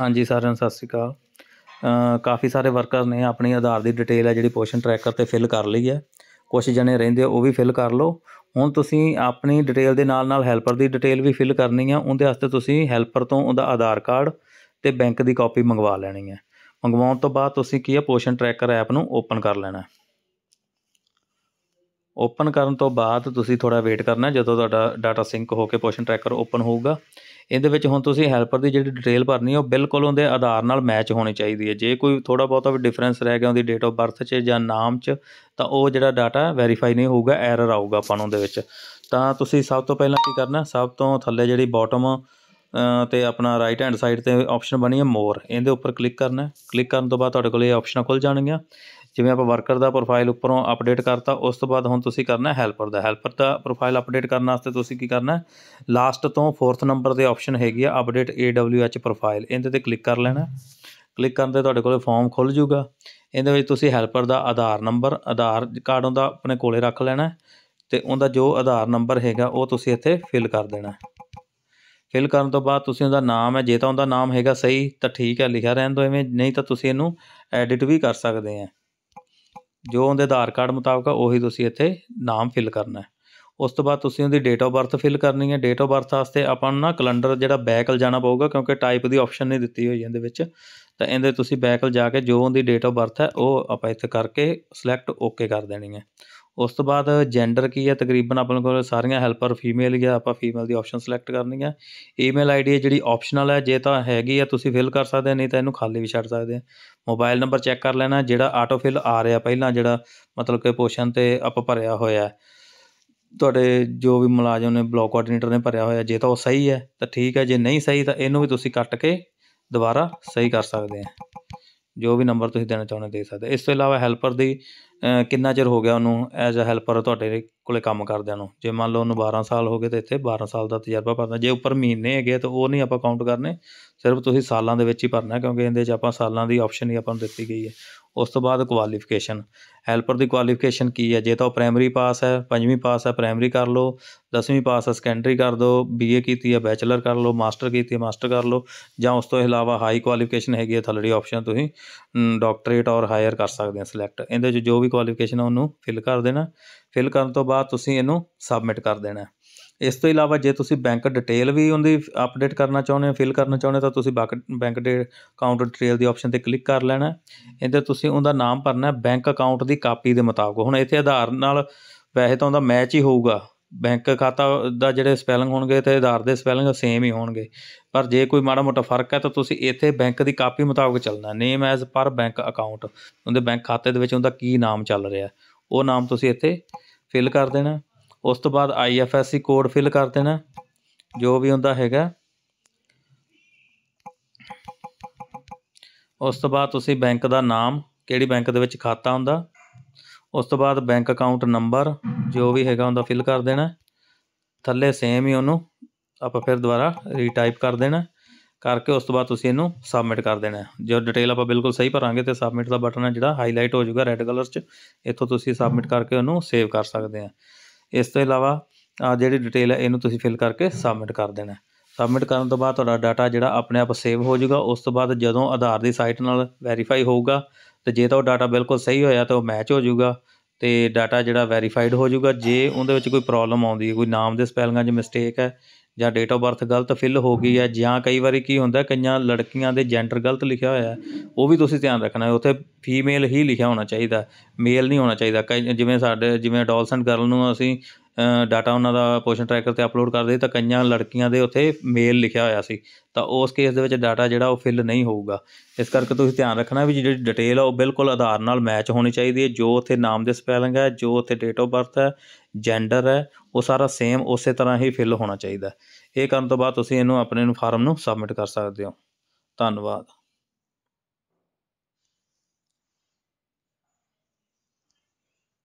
ਹਾਂਜੀ ਸਾਰਿਆਂ ਨੂੰ ਸਤਿ ਸ਼੍ਰੀ ਅਕਾਲ ਕਾਫੀ ਸਾਰੇ ਵਰਕਰ ਨੇ ਆਪਣੀ ਆਧਾਰ ਦੀ ਡਿਟੇਲ ਹੈ ਜਿਹੜੀ ਪੋਸ਼ਨ ਟਰੈਕਰ ਤੇ ਫਿਲ ਕਰ ਲਈ ਹੈ ਕੁਝ ਜਣੇ ਰਹਿੰਦੇ ਉਹ ਵੀ ਫਿਲ ਕਰ ਲਓ ਹੁਣ ਤੁਸੀਂ ਆਪਣੀ ਡਿਟੇਲ ਦੇ ਨਾਲ ਨਾਲ ਹੈਲਪਰ ਦੀ ਡਿਟੇਲ ਵੀ ਫਿਲ ਕਰਨੀ ਹੈ ਉਹਦੇ ਵਾਸਤੇ ਤੁਸੀਂ ਹੈਲਪਰ ਤੋਂ ਉਹਦਾ ਆਧਾਰ ਕਾਰਡ ਤੇ ਬੈਂਕ ਦੀ ਕਾਪੀ ਮੰਗਵਾ ਲੈਣੀ ਹੈ ਮੰਗਵਾਉਣ ਤੋਂ ਬਾਅਦ ਤੁਸੀਂ ਕੀ ਹੈ ਪੋਸ਼ਨ ਟਰੈਕਰ ਐਪ ਨੂੰ ਓਪਨ ਕਰ ਲੈਣਾ ਓਪਨ ਕਰਨ ਤੋਂ ਬਾਅਦ ਤੁਸੀਂ ਥੋੜਾ ਵੇਟ ਕਰਨਾ ਜਦੋਂ ਤੁਹਾਡਾ ਡਾਟਾ ਸਿੰਕ ਹੋ ਕੇ ਪੋਸ਼ਨ ਟਰੈਕਰ ਓਪਨ ਹੋਊਗਾ ਇਹਦੇ ਵਿੱਚ ਹੁਣ ਤੁਸੀਂ ਹੈਲਪਰ ਦੀ ਜਿਹੜੀ ਡਿਟੇਲ ਭਰਨੀ ਹੈ ਉਹ ਬਿਲਕੁਲ ਉਹਦੇ ਆਧਾਰ ਨਾਲ ਮੈਚ ਹੋਣੀ ਚਾਹੀਦੀ ਹੈ ਜੇ ਕੋਈ ਥੋੜਾ ਬਹੁਤਾ ਵੀ ਡਿਫਰੈਂਸ ਰਹਿ ਗਿਆ ਉਹਦੀ ਡੇਟ ਆਫ ਬਰਥ 'ਚ ਜਾਂ ਨਾਮ 'ਚ ਤਾਂ ਉਹ ਜਿਹੜਾ ਡਾਟਾ ਵੈਰੀਫਾਈ ਨਹੀਂ ਹੋਊਗਾ ਐਰਰ ਆਊਗਾ ਆਪਾਂ ਨੂੰ ਉਹਦੇ ਵਿੱਚ ਤਾਂ ਤੁਸੀਂ ਸਭ ਤੋਂ ਪਹਿਲਾਂ ਕੀ ਕਰਨਾ ਸਭ ਤੋਂ ਥੱਲੇ ਜਿਹੜੀ ਬਾਟਮ ਤੇ ਆਪਣਾ ਰਾਈਟ ਹੈਂਡ ਸਾਈਡ ਤੇ ਆਪਸ਼ਨ ਬਣੀ ਹੈ ਮੋਰ ਇਹਦੇ ਉੱਪਰ ਕਲਿੱਕ ਕਰਨਾ ਕਲਿੱਕ ਕਰਨ ਤੋਂ ਬਾਅਦ ਤੁਹਾਡੇ ਕੋਲ ਇਹ ਆਪਸ਼ਨਾਂ ਖੁੱਲ ਜਾਣਗੀਆਂ ਜਿਵੇਂ ਆਪਾਂ ਵਰਕਰ ਦਾ ਪ੍ਰੋਫਾਈਲ ਉੱਪਰੋਂ ਅਪਡੇਟ ਕਰਤਾ ਉਸ ਤੋਂ ਬਾਅਦ ਹੁਣ ਤੁਸੀਂ ਕਰਨਾ ਹੈਲਪਰ ਦਾ ਹੈਲਪਰ ਦਾ ਪ੍ਰੋਫਾਈਲ ਅਪਡੇਟ ਕਰਨ ਵਾਸਤੇ ਤੁਸੀਂ ਕੀ ਕਰਨਾ ਲਾਸਟ ਤੋਂ ਫੋਰਥ ਨੰਬਰ ਦੇ ਆਪਸ਼ਨ ਹੈਗੀ ਆ ਅਪਡੇਟ AWH ਪ੍ਰੋਫਾਈਲ ਇਹਦੇ ਤੇ ਕਲਿੱਕ ਕਰ ਲੈਣਾ ਕਲਿੱਕ ਕਰਨ ਤੇ ਤੁਹਾਡੇ ਕੋਲੇ ਫਾਰਮ ਖੁੱਲ ਜਾਊਗਾ ਇਹਦੇ ਵਿੱਚ ਤੁਸੀਂ ਹੈਲਪਰ ਦਾ ਆਧਾਰ ਨੰਬਰ ਆਧਾਰ ਕਾਰਡ ਉਹਦਾ ਆਪਣੇ ਕੋਲੇ ਰੱਖ ਲੈਣਾ ਤੇ ਉਹਦਾ ਜੋ ਆਧਾਰ ਨੰਬਰ ਹੈਗਾ ਉਹ ਤੁਸੀਂ ਇੱਥੇ ਫਿਲ ਕਰ ਦੇਣਾ ਫਿਲ ਕਰਨ ਤੋਂ ਬਾਅਦ ਤੁਸੀਂ ਉਹਦਾ ਨਾਮ ਹੈ ਜੇ ਤਾਂ ਉਹਦਾ ਨਾਮ ਹੈਗਾ ਸਹੀ ਤਾਂ ਠੀਕ ਹੈ ਲਿਖਿਆ ਰਹਿਣ ਦੋ ਐਵੇਂ ਨਹੀਂ ਤਾਂ ਤੁਸੀਂ ਇਹਨੂੰ ਐਡਿਟ ਵੀ ਕਰ ਸਕਦੇ ਆ ਜੋ ਉਹਦੇ ਆਧਾਰ ਕਾਰਡ ਮੁਤਾਬਕ ਆ ਉਹੀ ਤੁਸੀਂ ਇੱਥੇ ਨਾਮ ਫਿਲ ਕਰਨਾ ਉਸ ਤੋਂ ਬਾਅਦ ਤੁਸੀਂ ਉਹਦੀ ਡੇਟ ਆਫ ਬਰਥ ਫਿਲ ਕਰਨੀ ਹੈ ਡੇਟ ਆਫ ਬਰਥ ਵਾਸਤੇ ਆਪਾਂ ਨੂੰ ਨਾ ਕੈਲੰਡਰ ਜਿਹੜਾ ਬੈਕਲ ਜਾਣਾ ਪਊਗਾ ਕਿਉਂਕਿ ਟਾਈਪ ਦੀ ਆਪਸ਼ਨ ਨਹੀਂ ਦਿੱਤੀ ਹੋਈ ਇਹਦੇ ਵਿੱਚ ਤਾਂ ਇਹਦੇ ਤੁਸੀਂ ਬੈਕਲ ਜਾ ਕੇ ਜੋ ਉਹਦੀ ਡੇਟ ਆਫ ਬਰਥ ਹੈ ਉਹ ਆਪਾਂ ਇੱਥੇ ਕਰਕੇ ਸਿਲੈਕਟ ਓਕੇ ਕਰ ਦੇਣੀ ਹੈ ਉਸ ਤੋਂ ਬਾਅਦ ਜੈਂਡਰ ਕੀ ਹੈ ਤਕਰੀਬਨ ਆਪਣੇ ਕੋਲ ਸਾਰੀਆਂ ਹੈਲਪਰ ਫੀਮੇਲ ਹੀ ਆ ਆਪਾਂ ਫੀਮੇਲ ਦੀ ਆਪਸ਼ਨ ਸਿਲੈਕਟ ਕਰਨੀ ਹੈ ਈਮੇਲ ਆਈਡੀ ਜਿਹੜੀ ਆਪਸ਼ਨਲ ਹੈ ਜੇ ਤਾਂ ਹੈਗੀ ਆ ਤੁਸੀਂ ਫਿਲ ਕਰ ਸਕਦੇ ਨਹੀਂ ਤਾਂ ਇਹਨੂੰ ਖਾਲੀ ਵੀ ਛੱਡ ਸਕਦੇ ਆ ਮੋਬਾਈਲ ਨੰਬਰ ਚੈੱਕ ਕਰ ਲੈਣਾ ਜਿਹੜਾ ਆਟੋ ਫਿਲ ਆ ਰਿਹਾ ਪਹਿਲਾਂ ਜਿਹੜਾ ਮਤਲਬ ਕਿ ਪੋਸ਼ਨ ਤੇ ਆਪਾਂ ਭਰਿਆ ਹੋਇਆ ਤੁਹਾਡੇ ਜੋ ਵੀ ਮੁਲਾਜ਼ਮ ਨੇ ਬਲੌਕ ਕੋਆਰਡੀਨੇਟਰ ਨੇ ਭਰਿਆ ਹੋਇਆ ਜੇ ਤਾਂ ਉਹ ਸਹੀ ਹੈ ਤਾਂ ਠੀਕ ਹੈ ਜੇ ਨਹੀਂ ਸਹੀ ਤਾਂ ਇਹਨੂੰ ਵੀ ਤੁਸੀਂ ਕੱਟ ਕੇ ਦੁਬਾਰਾ ਸਹੀ ਕਰ ਸਕਦੇ ਆ ਜੋ ਵੀ ਨੰਬਰ ਤੁਸੀਂ ਦੇਣਾ ਚਾਹੁੰਦੇ ਦੇ ਸਕਦੇ ਇਸ ਤੋਂ ਇਲਾਵਾ ਹੈਲਪਰ ਦੀ ਕਿੰਨਾ ਚਿਰ ਹੋ ਗਿਆ ਉਹਨੂੰ ਐਜ਼ ਅ ਹੈਲਪਰ ਤੁਹਾਡੇ ਕੋਲੇ ਕੰਮ ਕਰਦਿਆਂ ਨੂੰ ਜੇ ਮੰਨ ਲਓ ਉਹਨੂੰ 12 ਸਾਲ ਹੋ ਗਏ ਤਾਂ ਇੱਥੇ 12 ਸਾਲ ਦਾ ਤਜਰਬਾ ਭਰਨਾ ਜੇ ਉੱਪਰ ਮਹੀਨੇ ਹੈਗੇ ਤਾਂ ਉਹ ਨਹੀਂ ਆਪਾਂ ਕਾਊਂਟ ਕਰਨੇ ਸਿਰਫ ਤੁਸੀਂ ਸਾਲਾਂ ਦੇ ਵਿੱਚ ਹੀ ਭਰਨਾ ਕਿਉਂਕਿ ਇਹਦੇ 'ਚ ਆਪਾਂ ਸਾਲਾਂ ਦੀ ਆਪਸ਼ਨ ਹੀ ਆਪਾਂ ਨੂੰ ਦਿੱਤੀ ਗਈ ਹੈ ਉਸ ਤੋਂ ਬਾਅਦ ਕੁਆਲੀਫਿਕੇਸ਼ਨ ਹੈਲਪਰ ਦੀ ਕੁਆਲੀਫਿਕੇਸ਼ਨ ਕੀ ਹੈ ਜੇ ਤਾਂ ਉਹ ਪ੍ਰਾਇਮਰੀ ਪਾਸ ਹੈ ਪੰਜਵੀਂ ਪਾਸ ਹੈ ਪ੍ਰਾਇਮਰੀ ਕਰ ਲਓ ਦਸਵੀਂ ਪਾਸ ਹੈ ਸੈਕੰਡਰੀ ਕਰ ਦਿਓ ਬੀਏ ਕੀਤੀ ਹੈ ਬੈਚਲਰ ਕਰ ਲਓ ਮਾਸਟਰ ਕੀਤੀ ਹੈ ਮਾਸਟਰ ਕਰ ਲਓ ਜਾਂ ਉਸ ਤੋਂ ਇਲਾਵਾ ਹਾਈ ਕੁਆਲੀਫਿਕੇਸ਼ਨ ਹੈਗੀ ਹੈ ਥਲੜੀ ਆਪਸ਼ਨ ਤੁਸੀਂ ਡਾਕਟਰੇਟ ਔਰ ਹਾਇਰ ਕਰ ਸਕਦੇ ਹੋ ਸਿਲੈਕਟ ਇਹਦੇ 'ਚ ਜੋ ਵੀ ਕੁਆਲੀਫਿਕੇਸ਼ਨ ਹੈ ਉਹਨੂੰ ਫਿਲ ਕਰ ਦੇਣਾ ਫਿਲ ਕਰਨ ਤੋਂ ਬਾਅਦ ਤੁਸੀਂ ਇਹਨੂੰ ਸਬਮਿਟ ਕਰ ਦੇਣਾ ਇਸ ਤੋਂ ਇਲਾਵਾ ਜੇ ਤੁਸੀਂ ਬੈਂਕ ਡਿਟੇਲ ਵੀ ਉਹਦੀ ਅਪਡੇਟ ਕਰਨਾ ਚਾਹੁੰਦੇ ਹੋ ਫਿਲ ਕਰਨਾ ਚਾਹੁੰਦੇ ਹੋ ਤਾਂ ਤੁਸੀਂ ਬੈਂਕ ਦੇ ਅਕਾਊਂਟ ਡਿਟੇਲ ਦੀ ਆਪਸ਼ਨ ਤੇ ਕਲਿੱਕ ਕਰ ਲੈਣਾ ਇਹਦੇ ਤੁਸੀਂ ਉਹਦਾ ਨਾਮ ਭਰਨਾ ਬੈਂਕ ਅਕਾਊਂਟ ਦੀ ਕਾਪੀ ਦੇ ਮੁਤਾਬਕ ਹੁਣ ਇੱਥੇ ਆਧਾਰ ਨਾਲ ਵੈਸੇ ਤਾਂ ਉਹਦਾ ਮੈਚ ਹੀ ਹੋਊਗਾ ਬੈਂਕ ਖਾਤਾ ਦਾ ਜਿਹੜੇ ਸਪੈਲਿੰਗ ਹੋਣਗੇ ਤੇ ਆਧਾਰ ਦੇ ਸਪੈਲਿੰਗ ਸੇਮ ਹੀ ਹੋਣਗੇ ਪਰ ਜੇ ਕੋਈ ਮਾੜਾ ਮੋਟਾ ਫਰਕ ਹੈ ਤਾਂ ਤੁਸੀਂ ਇੱਥੇ ਬੈਂਕ ਦੀ ਕਾਪੀ ਮੁਤਾਬਕ ਚੱਲਣਾ name as per bank account ਉਹਦੇ ਬੈਂਕ ਖਾਤੇ ਦੇ ਵਿੱਚ ਉਹਦਾ ਕੀ ਨਾਮ ਚੱਲ ਰਿਹਾ ਉਹ ਨਾਮ ਤੁਸੀਂ ਇੱਥੇ ਫਿਲ ਕਰ ਦੇਣਾ ਉਸ ਤੋਂ ਬਾਅਦ ਆਈਐਫਐਸਸੀ ਕੋਡ ਫਿਲ ਕਰ ਦੇਣਾ ਜੋ ਵੀ ਹੁੰਦਾ ਹੈਗਾ ਉਸ ਤੋਂ ਬਾਅਦ ਤੁਸੀਂ ਬੈਂਕ ਦਾ ਨਾਮ ਕਿਹੜੀ ਬੈਂਕ ਦੇ ਵਿੱਚ ਖਾਤਾ ਹੁੰਦਾ ਉਸ ਤੋਂ ਬਾਅਦ ਬੈਂਕ ਅਕਾਊਂਟ ਨੰਬਰ ਜੋ ਵੀ ਹੈਗਾ ਹੁੰਦਾ ਫਿਲ ਕਰ ਦੇਣਾ ਥੱਲੇ ਸੇਮ ਹੀ ਉਹਨੂੰ ਆਪਾਂ ਫਿਰ ਦੁਬਾਰਾ ਰੀਟਾਈਪ ਕਰ ਦੇਣਾ ਕਰਕੇ ਉਸ ਤੋਂ ਬਾਅਦ ਤੁਸੀਂ ਇਹਨੂੰ ਸਬਮਿਟ ਕਰ ਦੇਣਾ ਜੋ ਡਿਟੇਲ ਆਪਾਂ ਬਿਲਕੁਲ ਸਹੀ ਭਰਾਂਗੇ ਤੇ ਸਬਮਿਟ ਦਾ ਬਟਨ ਹੈ ਜਿਹੜਾ ਹਾਈਲਾਈਟ ਹੋ ਜਾਊਗਾ ਰੈੱਡ ਕਲਰ 'ਚ ਇੱਥੋਂ ਤੁਸੀਂ ਸਬਮਿਟ ਕਰਕੇ ਉਹਨੂੰ ਸੇਵ ਕਰ ਸਕਦੇ ਆ ਇਸ ਤੋਂ ਇਲਾਵਾ ਆ ਜਿਹੜੀ ਡਿਟੇਲ ਹੈ ਇਹਨੂੰ ਤੁਸੀਂ ਫਿਲ ਕਰਕੇ ਸਬਮਿਟ ਕਰ ਦੇਣਾ ਸਬਮਿਟ ਕਰਨ ਤੋਂ ਬਾਅਦ ਤੁਹਾਡਾ ਡਾਟਾ ਜਿਹੜਾ ਆਪਣੇ ਆਪ ਸੇਵ ਹੋ ਜਾਊਗਾ ਉਸ ਤੋਂ ਬਾਅਦ ਜਦੋਂ ਆਧਾਰ ਦੀ ਸਾਈਟ ਨਾਲ ਵੈਰੀਫਾਈ ਹੋਊਗਾ ਤੇ ਜੇ ਤਾਂ ਉਹ ਡਾਟਾ ਬਿਲਕੁਲ ਸਹੀ ਹੋਇਆ ਤਾਂ ਉਹ ਮੈਚ ਹੋ ਜਾਊਗਾ ਤੇ ਡਾਟਾ ਜਿਹੜਾ ਵੈਰੀਫਾਈਡ ਹੋ ਜਾਊਗਾ ਜੇ ਉਹਦੇ ਵਿੱਚ ਕੋਈ ਪ੍ਰੋਬਲਮ ਆਉਂਦੀ ਹੈ ਕੋਈ ਨਾਮ ਦੇ ਸਪੈਲਿੰਗਾਂ 'ਚ ਮਿਸਟੇਕ ਹੈ ਜਾਂ ਡੇਟ ਆਫ ਬਰਥ ਗਲਤ ਫਿਲ ਹੋ ਗਈ ਹੈ ਜਾਂ ਕਈ ਵਾਰੀ ਕੀ ਹੁੰਦਾ ਕਈਆਂ ਲੜਕੀਆਂ ਦੇ ਜੈਂਡਰ ਗਲਤ ਲਿਖਿਆ ਹੋਇਆ ਉਹ ਵੀ ਤੁਸੀਂ ਧਿਆਨ ਰੱਖਣਾ ਹੈ ਉੱਥੇ ਫੀਮੇਲ ਹੀ ਲਿਖਿਆ ਹੋਣਾ ਚਾਹੀਦਾ ਮੇਲ ਨਹੀਂ ਹੋਣਾ ਚਾਹੀਦਾ ਕਈ ਜਿਵੇਂ ਸਾਡੇ ਜਿਵੇਂ ਅਡੋਲਸੈਂਟ ਗਰਲ ਨੂੰ ਅਸੀਂ ਡਾਟਾ ਉਹਨਾਂ ਦਾ ਪੋਸ਼ਨ ਟਰੈਕਰ ਤੇ ਅਪਲੋਡ ਕਰਦੇ ਤਾਂ ਕਈਆਂ ਲੜਕੀਆਂ ਦੇ ਉੱਥੇ ਮੇਲ ਲਿਖਿਆ ਹੋਇਆ ਸੀ ਤਾਂ ਉਸ ਕੇਸ ਦੇ ਵਿੱਚ ਡਾਟਾ ਜਿਹੜਾ ਉਹ ਫਿਲ ਨਹੀਂ ਹੋਊਗਾ ਇਸ ਕਰਕੇ ਤੁਸੀਂ ਧਿਆਨ ਰੱਖਣਾ ਵੀ ਜਿਹੜੀ ਡਿਟੇਲ ਆ ਉਹ ਬਿਲਕੁਲ ਆਧਾਰ ਨਾਲ ਮੈਚ ਹੋਣੀ ਚਾਹੀਦੀ ਹੈ ਜੋ ਉੱਥੇ ਨਾਮ ਦੇ ਸਪੈਲਿੰਗ ਹੈ ਜੋ ਉੱਥੇ ਡੇਟ ਆਫ ਬਰਥ ਹੈ ਜੈਂਡਰ ਹੈ ਉਹ ਸਾਰਾ ਸੇਮ ਉਸੇ ਤਰ੍ਹਾਂ ਹੀ ਫਿਲ ਹੋਣਾ ਚਾਹੀਦਾ ਇਹ ਕਰਨ ਤੋਂ ਬਾਅਦ ਤੁਸੀਂ ਇਹਨੂੰ ਆਪਣੇ ਨੂੰ ਫਾਰਮ ਨੂੰ ਸਬਮਿਟ ਕਰ ਸਕਦੇ ਹੋ ਧੰਨਵਾਦ